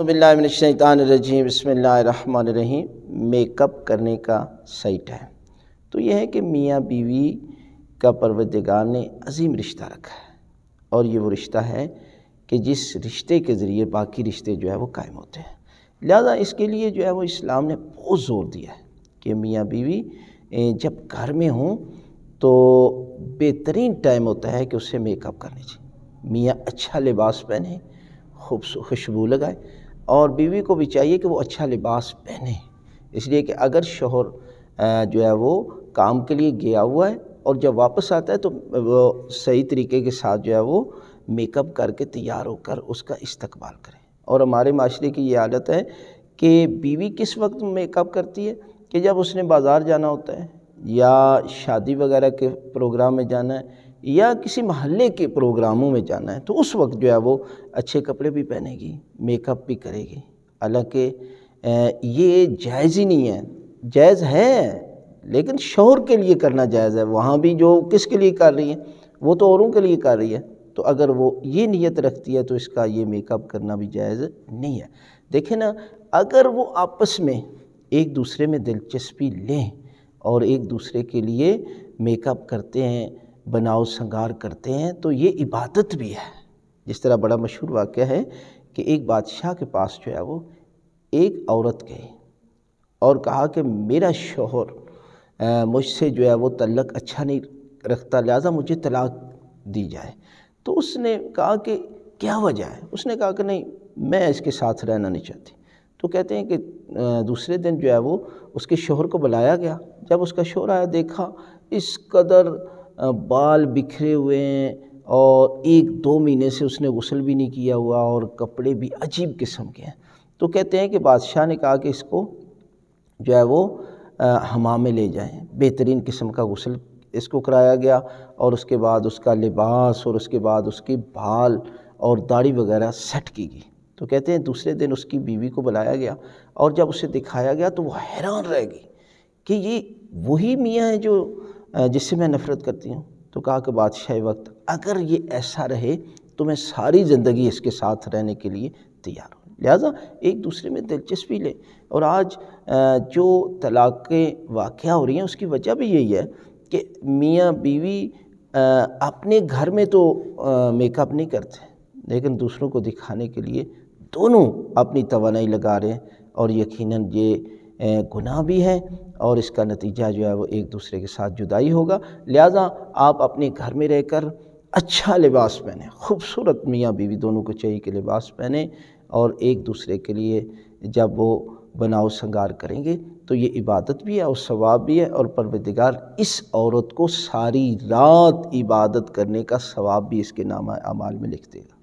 रजीम बसमीम मेकअप करने का सही टाइम तो यह है कि मियाँ बीवी का परवदगार ने अजीम रिश्ता रखा है और ये वो रिश्ता है कि जिस रिश्ते के ज़रिए बाकी रिश्ते जो है वो कायम होते हैं लिहाजा इसके लिए जो है वो इस्लाम ने बहुत ज़ोर दिया है कि मियाँ बीवी जब घर में हों तो बेहतरीन टाइम होता है कि उसे मेकअप करने चाहिए मियाँ अच्छा लिबास पहने खूब खुशबू लगाए और बीवी को भी चाहिए कि वो अच्छा लिबास पहने इसलिए कि अगर शोहर जो है वो काम के लिए गया हुआ है और जब वापस आता है तो वो सही तरीके के साथ जो है वो मेकअप करके तैयार होकर उसका इस्तकबाल करें और हमारे माशरे की ये आदत है कि बीवी किस वक्त मेकअप करती है कि जब उसने बाज़ार जाना होता है या शादी वगैरह के प्रोग्राम में जाना है या किसी महल्ले के प्रोग्रामों में जाना है तो उस वक्त जो है वो अच्छे कपड़े भी पहनेगी मेकअप भी करेगी हालांकि ये जायज़ ही नहीं है जायज़ है लेकिन शोहर के लिए करना जायज़ है वहाँ भी जो किसके लिए कर रही है वो तो औरों के लिए कर रही है तो अगर वो ये नीयत रखती है तो इसका ये मेकअप करना भी जायज़ नहीं है देखें ना अगर वो आपस में एक दूसरे में दिलचस्पी लें और एक दूसरे के लिए मेकअप करते हैं बनाव संगार करते हैं तो ये इबादत भी है जिस तरह बड़ा मशहूर वाक्य है कि एक बादशाह के पास जो है वो एक औरत गई और कहा कि मेरा शोहर मुझसे जो है वो तल्लक अच्छा नहीं रखता लिहाजा मुझे तलाक दी जाए तो उसने कहा कि क्या वजह है उसने कहा कि नहीं मैं इसके साथ रहना नहीं चाहती तो कहते हैं कि दूसरे दिन जो है वो उसके शोहर को बुलाया गया जब उसका शोहर आया देखा इस कदर बाल बिखरे हुए हैं और एक दो महीने से उसने गसल भी नहीं किया हुआ और कपड़े भी अजीब किस्म के हैं तो कहते हैं कि बादशाह ने कहा कि इसको जो है वो हमाम में ले जाएं बेहतरीन किस्म का गसल इसको कराया गया और उसके बाद उसका लिबास और उसके बाद उसकी बाल और दाढ़ी वगैरह सेट की गई तो कहते हैं दूसरे दिन उसकी बीवी को बुलाया गया और जब उसे दिखाया गया तो वह हैरान रह गई कि ये वही मियाँ हैं जो जिससे मैं नफ़रत करती हूँ तो कहा कि बादशाह वक्त अगर ये ऐसा रहे तो मैं सारी ज़िंदगी इसके साथ रहने के लिए तैयार हूँ लिहाजा एक दूसरे में दिलचस्पी लें और आज जो तलाक़ें वाक़ हो रही हैं उसकी वजह भी यही है कि मियाँ बीवी अपने घर में तो मेकअप नहीं करते लेकिन दूसरों को दिखाने के लिए दोनों अपनी तोानाई लगा रहे हैं और यकीनन ये गुनाह भी है और इसका नतीजा जो है वो एक दूसरे के साथ जुदाई होगा लिहाजा आप अपने घर में रहकर अच्छा लिबास पहने खूबसूरत मियाँ बीवी दोनों को चाहिए कि लिबास पहने और एक दूसरे के लिए जब वो बनाओ संगार करेंगे तो ये इबादत भी है और सवाब भी है और परवदिगार इस औरत को सारी रात इबादत करने का सवाब भी इसके नाम अमाल में लिख देगा